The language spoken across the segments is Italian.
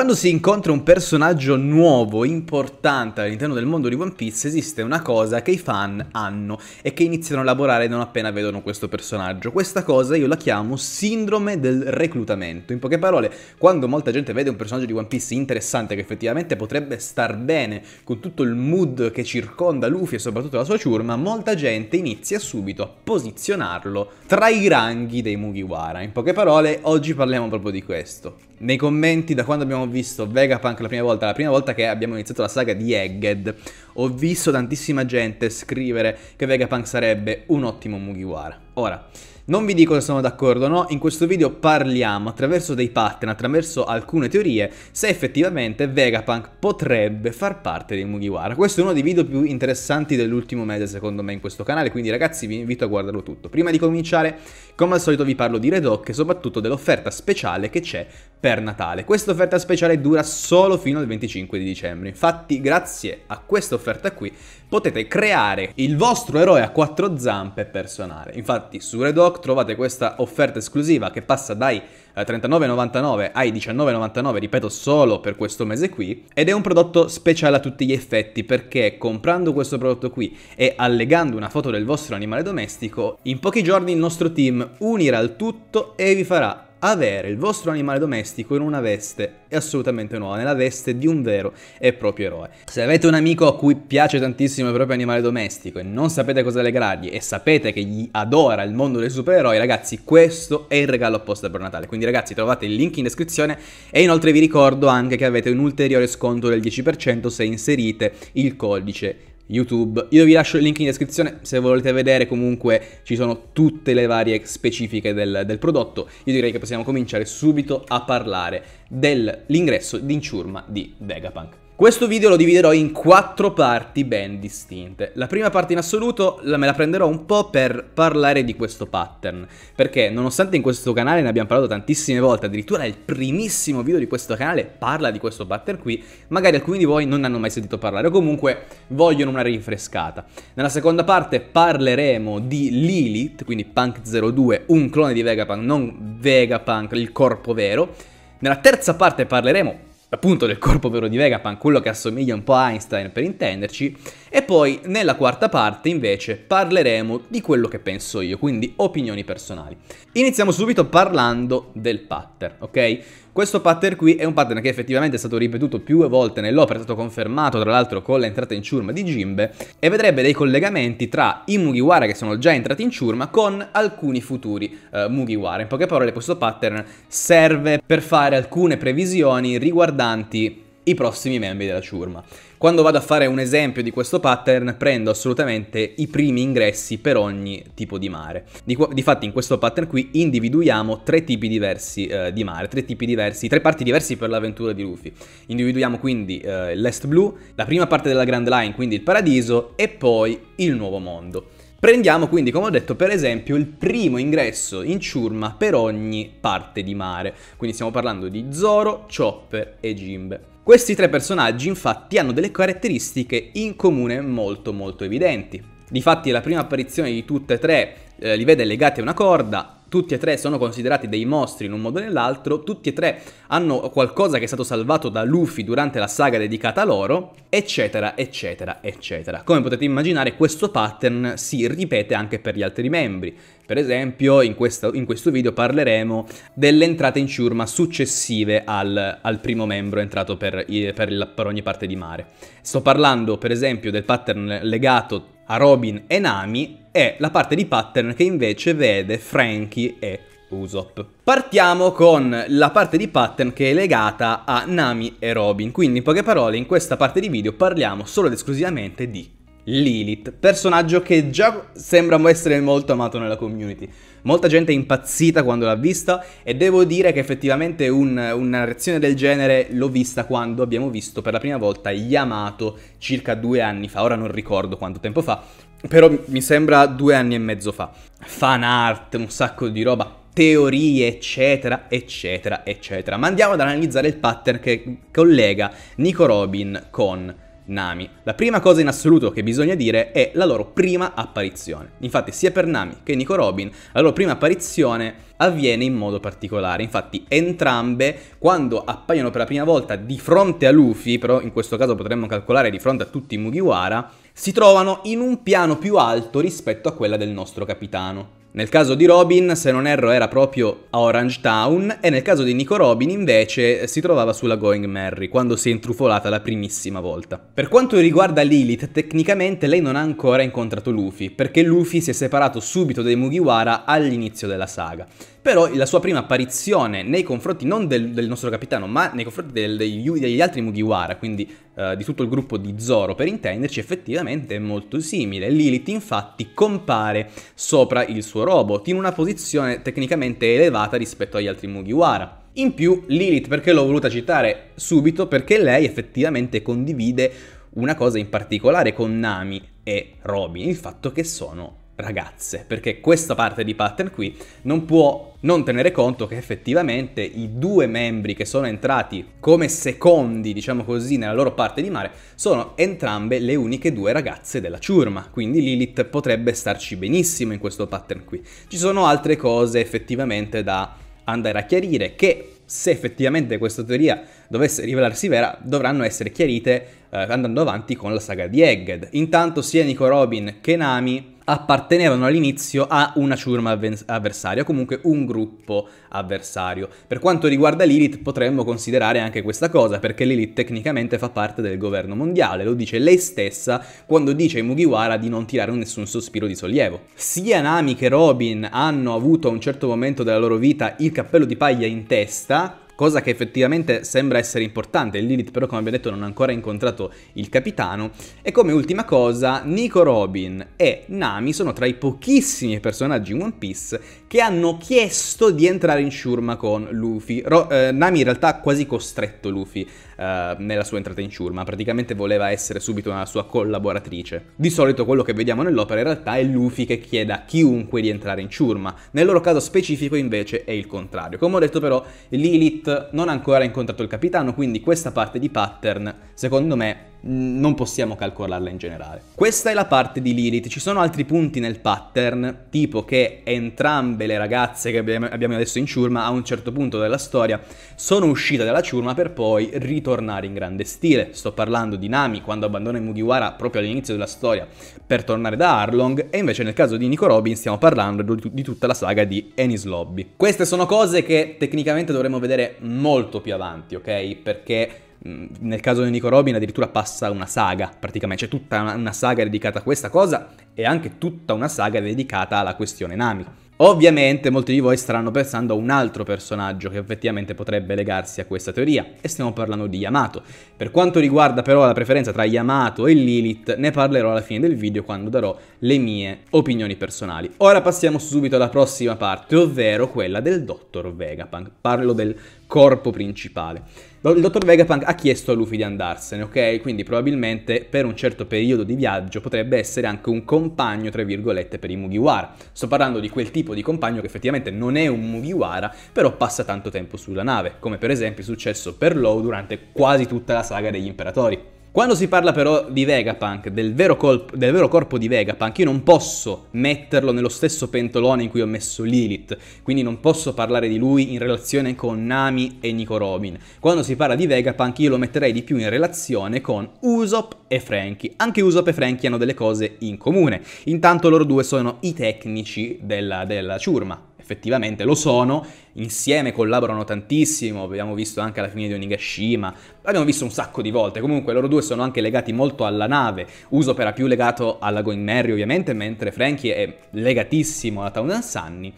Quando si incontra un personaggio nuovo, importante all'interno del mondo di One Piece, esiste una cosa che i fan hanno e che iniziano a lavorare non appena vedono questo personaggio. Questa cosa io la chiamo sindrome del reclutamento. In poche parole, quando molta gente vede un personaggio di One Piece interessante che effettivamente potrebbe star bene con tutto il mood che circonda Luffy e soprattutto la sua ciurma, molta gente inizia subito a posizionarlo tra i ranghi dei Mugiwara. In poche parole, oggi parliamo proprio di questo nei commenti da quando abbiamo visto Vegapunk la prima volta, la prima volta che abbiamo iniziato la saga di Egged, ho visto tantissima gente scrivere che Vegapunk sarebbe un ottimo Mugiwara. Ora, non vi dico se sono d'accordo o no, in questo video parliamo attraverso dei pattern, attraverso alcune teorie, se effettivamente Vegapunk potrebbe far parte dei Mugiwara. Questo è uno dei video più interessanti dell'ultimo mese secondo me in questo canale, quindi ragazzi vi invito a guardarlo tutto. Prima di cominciare, come al solito vi parlo di Redoc e soprattutto dell'offerta speciale che c'è per Natale. Questa offerta speciale dura solo fino al 25 di dicembre, infatti grazie a questa offerta qui potete creare il vostro eroe a quattro zampe personale. Infatti su Redoc trovate questa offerta esclusiva che passa dai 39,99 eh, ai 19,99, ripeto solo per questo mese qui, ed è un prodotto speciale a tutti gli effetti perché comprando questo prodotto qui e allegando una foto del vostro animale domestico, in pochi giorni il nostro team unirà il tutto e vi farà avere il vostro animale domestico in una veste è assolutamente nuova, nella veste di un vero e proprio eroe. Se avete un amico a cui piace tantissimo il proprio animale domestico e non sapete cosa regalargli e sapete che gli adora il mondo dei supereroi, ragazzi, questo è il regalo apposta per Natale. Quindi ragazzi, trovate il link in descrizione e inoltre vi ricordo anche che avete un ulteriore sconto del 10% se inserite il codice YouTube. Io vi lascio il link in descrizione se volete vedere comunque ci sono tutte le varie specifiche del, del prodotto. Io direi che possiamo cominciare subito a parlare dell'ingresso d'inciurma di Vegapunk. Questo video lo dividerò in quattro parti ben distinte. La prima parte in assoluto me la prenderò un po' per parlare di questo pattern, perché nonostante in questo canale ne abbiamo parlato tantissime volte, addirittura il primissimo video di questo canale parla di questo pattern qui, magari alcuni di voi non ne hanno mai sentito parlare o comunque vogliono una rinfrescata. Nella seconda parte parleremo di Lilith, quindi Punk 02, un clone di Vegapunk, non Vegapunk, il corpo vero. Nella terza parte parleremo appunto del corpo vero di Vegapunk, quello che assomiglia un po' a Einstein per intenderci, e poi nella quarta parte invece parleremo di quello che penso io, quindi opinioni personali. Iniziamo subito parlando del pattern, ok? Questo pattern qui è un pattern che effettivamente è stato ripetuto più volte nell'opera, è stato confermato tra l'altro con l'entrata in ciurma di Jimbe e vedrebbe dei collegamenti tra i Mugiwara che sono già entrati in ciurma con alcuni futuri eh, Mugiwara. In poche parole questo pattern serve per fare alcune previsioni riguardanti i prossimi membri della ciurma. Quando vado a fare un esempio di questo pattern prendo assolutamente i primi ingressi per ogni tipo di mare. Difatti in questo pattern qui individuiamo tre tipi diversi eh, di mare, tre tipi diversi, tre parti diverse per l'avventura di Luffy. Individuiamo quindi eh, l'Est Blue, la prima parte della Grand Line, quindi il paradiso, e poi il nuovo mondo. Prendiamo quindi, come ho detto, per esempio il primo ingresso in ciurma per ogni parte di mare. Quindi stiamo parlando di Zoro, Chopper e Jimbe. Questi tre personaggi infatti hanno delle caratteristiche in comune molto molto evidenti. Difatti la prima apparizione di tutte e tre eh, li vede legati a una corda, tutti e tre sono considerati dei mostri in un modo o nell'altro, tutti e tre hanno qualcosa che è stato salvato da Luffy durante la saga dedicata a loro, eccetera, eccetera, eccetera. Come potete immaginare questo pattern si ripete anche per gli altri membri. Per esempio in questo, in questo video parleremo delle entrate in ciurma successive al, al primo membro entrato per, per, per ogni parte di mare. Sto parlando per esempio del pattern legato a Robin e Nami e la parte di pattern che invece vede Frankie e Usopp. Partiamo con la parte di pattern che è legata a Nami e Robin, quindi in poche parole in questa parte di video parliamo solo ed esclusivamente di Lilith, personaggio che già sembra essere molto amato nella community. Molta gente è impazzita quando l'ha vista e devo dire che effettivamente un, una reazione del genere l'ho vista quando abbiamo visto per la prima volta Yamato circa due anni fa, ora non ricordo quanto tempo fa, però mi sembra due anni e mezzo fa. Fan art, un sacco di roba, teorie, eccetera, eccetera, eccetera. Ma andiamo ad analizzare il pattern che collega Nico Robin con Nami. La prima cosa in assoluto che bisogna dire è la loro prima apparizione. Infatti sia per Nami che Nico Robin la loro prima apparizione avviene in modo particolare. Infatti entrambe quando appaiono per la prima volta di fronte a Luffy, però in questo caso potremmo calcolare di fronte a tutti i Mugiwara, si trovano in un piano più alto rispetto a quella del nostro capitano. Nel caso di Robin, se non erro, era proprio a Orange Town e nel caso di Nico Robin invece si trovava sulla Going Merry, quando si è intrufolata la primissima volta. Per quanto riguarda Lilith, tecnicamente lei non ha ancora incontrato Luffy, perché Luffy si è separato subito dai Mugiwara all'inizio della saga. Però la sua prima apparizione nei confronti non del, del nostro capitano, ma nei confronti del, degli, degli altri Mugiwara, quindi eh, di tutto il gruppo di Zoro per intenderci, effettivamente è molto simile. Lilith infatti compare sopra il suo robot, in una posizione tecnicamente elevata rispetto agli altri Mugiwara. In più Lilith, perché l'ho voluta citare subito, perché lei effettivamente condivide una cosa in particolare con Nami e Robin, il fatto che sono ragazze, perché questa parte di pattern qui non può non tenere conto che effettivamente i due membri che sono entrati come secondi, diciamo così, nella loro parte di mare sono entrambe le uniche due ragazze della ciurma, quindi Lilith potrebbe starci benissimo in questo pattern qui. Ci sono altre cose effettivamente da andare a chiarire che se effettivamente questa teoria dovesse rivelarsi vera, dovranno essere chiarite eh, andando avanti con la saga di Egged. Intanto sia Nico Robin che Nami appartenevano all'inizio a una ciurma avversaria, comunque un gruppo avversario. Per quanto riguarda Lilith potremmo considerare anche questa cosa, perché Lilith tecnicamente fa parte del governo mondiale, lo dice lei stessa quando dice ai Mugiwara di non tirare nessun sospiro di sollievo. Sia Nami che Robin hanno avuto a un certo momento della loro vita il cappello di paglia in testa, cosa che effettivamente sembra essere importante. Il Lilith però come abbiamo detto non ha ancora incontrato il capitano. E come ultima cosa, Nico Robin e Nami sono tra i pochissimi personaggi in One Piece che hanno chiesto di entrare in ciurma con Luffy. Ro- eh, Nami in realtà ha quasi costretto Luffy eh, nella sua entrata in ciurma, praticamente voleva essere subito una sua collaboratrice. Di solito quello che vediamo nell'opera in realtà è Luffy che chiede a chiunque di entrare in ciurma, nel loro caso specifico invece è il contrario. Come ho detto però, Lilith non ha ancora incontrato il capitano, quindi questa parte di pattern, secondo me, non possiamo calcolarla in generale. Questa è la parte di Lilith, ci sono altri punti nel pattern, tipo che entrambi entrambe le ragazze che abbiamo adesso in ciurma a un certo punto della storia sono uscite dalla ciurma per poi ritornare in grande stile. Sto parlando di Nami quando abbandona i Mugiwara proprio all'inizio della storia per tornare da Arlong e invece nel caso di Nico Robin stiamo parlando di tutta la saga di Ennis Lobby. Queste sono cose che tecnicamente dovremmo vedere molto più avanti, ok? Perché nel caso di Nico Robin addirittura passa una saga, praticamente c'è tutta una saga dedicata a questa cosa e anche tutta una saga dedicata alla questione Nami. Ovviamente molti di voi staranno pensando a un altro personaggio che effettivamente potrebbe legarsi a questa teoria, e stiamo parlando di Yamato. Per quanto riguarda però la preferenza tra Yamato e Lilith, ne parlerò alla fine del video quando darò le mie opinioni personali. Ora passiamo subito alla prossima parte, ovvero quella del Dottor Vegapunk. Parlo del corpo principale il dottor Vegapunk ha chiesto a Luffy di andarsene, ok? Quindi probabilmente per un certo periodo di viaggio potrebbe essere anche un compagno, tra virgolette, per i Mugiwara. Sto parlando di quel tipo di compagno che effettivamente non è un Mugiwara, però passa tanto tempo sulla nave, come per esempio è successo per Law durante quasi tutta la saga degli Imperatori. Quando si parla però di Vegapunk, del vero, colpo, del vero, corpo di Vegapunk, io non posso metterlo nello stesso pentolone in cui ho messo Lilith, quindi non posso parlare di lui in relazione con Nami e Nico Robin. Quando si parla di Vegapunk io lo metterei di più in relazione con Usopp e Franky. Anche Usopp e Franky hanno delle cose in comune, intanto loro due sono i tecnici della, della ciurma effettivamente lo sono, insieme collaborano tantissimo, abbiamo visto anche alla fine di Onigashima, l'abbiamo visto un sacco di volte, comunque loro due sono anche legati molto alla nave, uso era più legato alla Going Merry ovviamente, mentre Frankie è legatissimo alla Town and Sunny,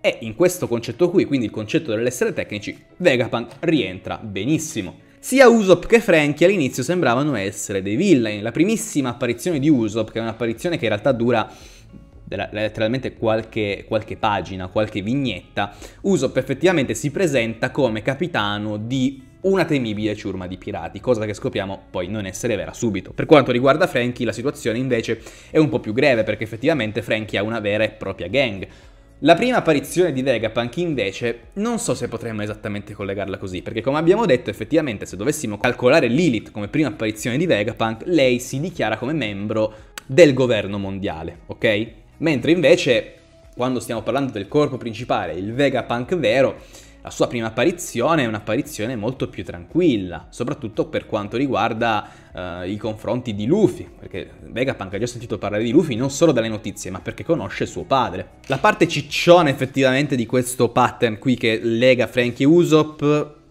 e in questo concetto qui, quindi il concetto dell'essere tecnici, Vegapunk rientra benissimo. Sia Usopp che Frankie all'inizio sembravano essere dei villain. La primissima apparizione di Usopp, che è un'apparizione che in realtà dura letteralmente qualche, qualche pagina, qualche vignetta, Usopp effettivamente si presenta come capitano di una temibile ciurma di pirati, cosa che scopriamo poi non essere vera subito. Per quanto riguarda Frankie, la situazione invece è un po' più greve, perché effettivamente Frankie ha una vera e propria gang. La prima apparizione di Vegapunk invece non so se potremmo esattamente collegarla così, perché come abbiamo detto effettivamente se dovessimo calcolare Lilith come prima apparizione di Vegapunk, lei si dichiara come membro del governo mondiale, ok? Mentre invece, quando stiamo parlando del corpo principale, il Vegapunk vero, la sua prima apparizione è un'apparizione molto più tranquilla, soprattutto per quanto riguarda uh, i confronti di Luffy, perché Vegapunk ha già sentito parlare di Luffy non solo dalle notizie, ma perché conosce suo padre. La parte ciccione effettivamente di questo pattern qui che lega Frankie Usopp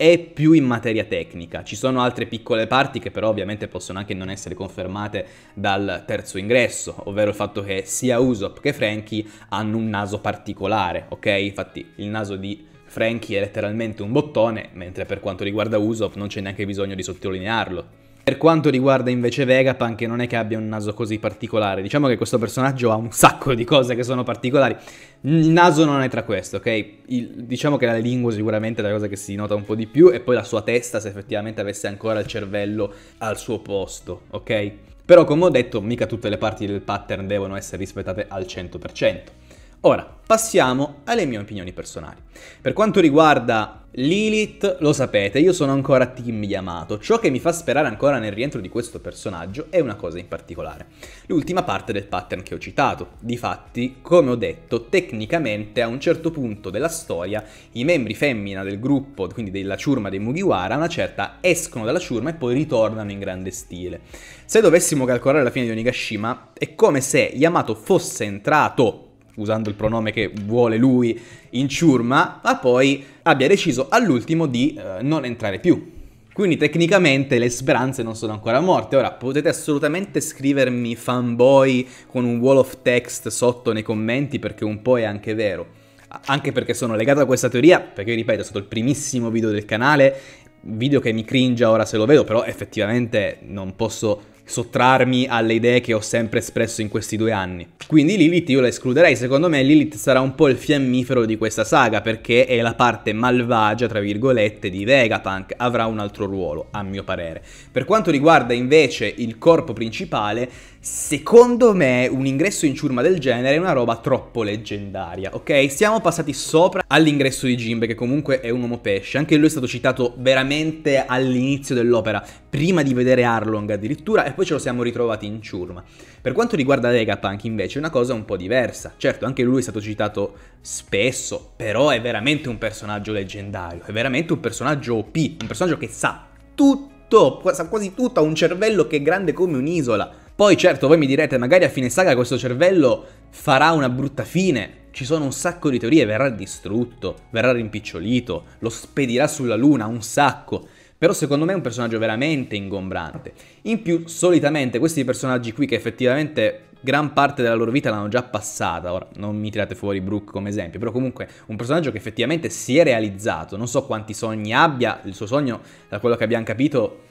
è più in materia tecnica. Ci sono altre piccole parti che però ovviamente possono anche non essere confermate dal terzo ingresso, ovvero il fatto che sia Usopp che Franky hanno un naso particolare, ok? Infatti il naso di Franky è letteralmente un bottone, mentre per quanto riguarda Usopp non c'è neanche bisogno di sottolinearlo. Per quanto riguarda invece Vegapunk non è che abbia un naso così particolare, diciamo che questo personaggio ha un sacco di cose che sono particolari, il naso non è tra questo, ok? Il, diciamo che la lingua sicuramente è la cosa che si nota un po' di più e poi la sua testa se effettivamente avesse ancora il cervello al suo posto, ok? Però come ho detto mica tutte le parti del pattern devono essere rispettate al 100%. Ora, passiamo alle mie opinioni personali. Per quanto riguarda Lilith, lo sapete, io sono ancora team Yamato. Ciò che mi fa sperare ancora nel rientro di questo personaggio è una cosa in particolare. L'ultima parte del pattern che ho citato. Difatti, come ho detto, tecnicamente a un certo punto della storia i membri femmina del gruppo, quindi della ciurma dei Mugiwara, una certa escono dalla ciurma e poi ritornano in grande stile. Se dovessimo calcolare la fine di Onigashima, è come se Yamato fosse entrato usando il pronome che vuole lui, in ciurma, ma poi abbia deciso all'ultimo di eh, non entrare più. Quindi tecnicamente le speranze non sono ancora morte. Ora potete assolutamente scrivermi fanboy con un wall of text sotto nei commenti perché un po' è anche vero. Anche perché sono legato a questa teoria, perché ripeto, è stato il primissimo video del canale, video che mi cringe ora se lo vedo, però effettivamente non posso sottrarmi alle idee che ho sempre espresso in questi due anni. Quindi Lilith io la escluderei, secondo me Lilith sarà un po' il fiammifero di questa saga perché è la parte malvagia, tra virgolette, di Vegapunk, avrà un altro ruolo, a mio parere. Per quanto riguarda invece il corpo principale, Secondo me un ingresso in ciurma del genere è una roba troppo leggendaria, ok? Siamo passati sopra all'ingresso di Jimbe che comunque è un uomo pesce, anche lui è stato citato veramente all'inizio dell'opera, prima di vedere Arlong addirittura e poi ce lo siamo ritrovati in ciurma. Per quanto riguarda Vegapunk invece è una cosa un po' diversa, certo anche lui è stato citato spesso, però è veramente un personaggio leggendario, è veramente un personaggio OP, un personaggio che sa tutto, sa quasi tutto, ha un cervello che è grande come un'isola poi certo voi mi direte magari a fine saga questo cervello farà una brutta fine, ci sono un sacco di teorie, verrà distrutto, verrà rimpicciolito, lo spedirà sulla luna, un sacco. Però secondo me è un personaggio veramente ingombrante. In più, solitamente questi personaggi qui che effettivamente gran parte della loro vita l'hanno già passata, ora non mi tirate fuori Brooke come esempio, però comunque un personaggio che effettivamente si è realizzato, non so quanti sogni abbia, il suo sogno, da quello che abbiamo capito,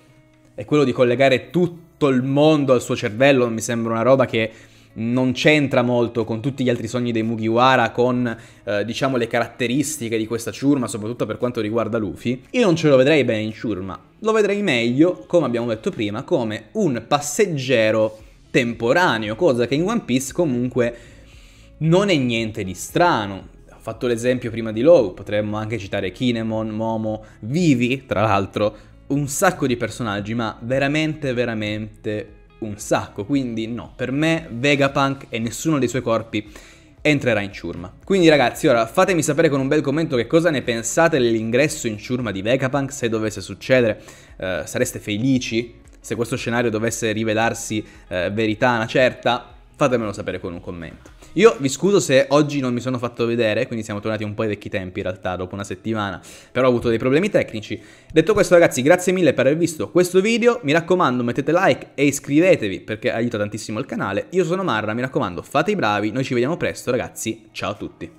è quello di collegare tutti tutto il mondo al suo cervello, mi sembra una roba che non c'entra molto con tutti gli altri sogni dei Mugiwara, con eh, diciamo le caratteristiche di questa ciurma, soprattutto per quanto riguarda Luffy. Io non ce lo vedrei bene in ciurma, lo vedrei meglio, come abbiamo detto prima, come un passeggero temporaneo, cosa che in One Piece comunque non è niente di strano. Ho fatto l'esempio prima di Low, potremmo anche citare Kinemon, Momo, Vivi, tra l'altro, un sacco di personaggi, ma veramente, veramente un sacco. Quindi no, per me Vegapunk e nessuno dei suoi corpi entrerà in ciurma. Quindi ragazzi, ora fatemi sapere con un bel commento che cosa ne pensate dell'ingresso in ciurma di Vegapunk, se dovesse succedere, eh, sareste felici? Se questo scenario dovesse rivelarsi eh, verità una certa, fatemelo sapere con un commento. Io vi scuso se oggi non mi sono fatto vedere, quindi siamo tornati un po' ai vecchi tempi in realtà, dopo una settimana, però ho avuto dei problemi tecnici. Detto questo ragazzi, grazie mille per aver visto questo video, mi raccomando mettete like e iscrivetevi perché aiuta tantissimo il canale. Io sono Marra, mi raccomando fate i bravi, noi ci vediamo presto ragazzi, ciao a tutti.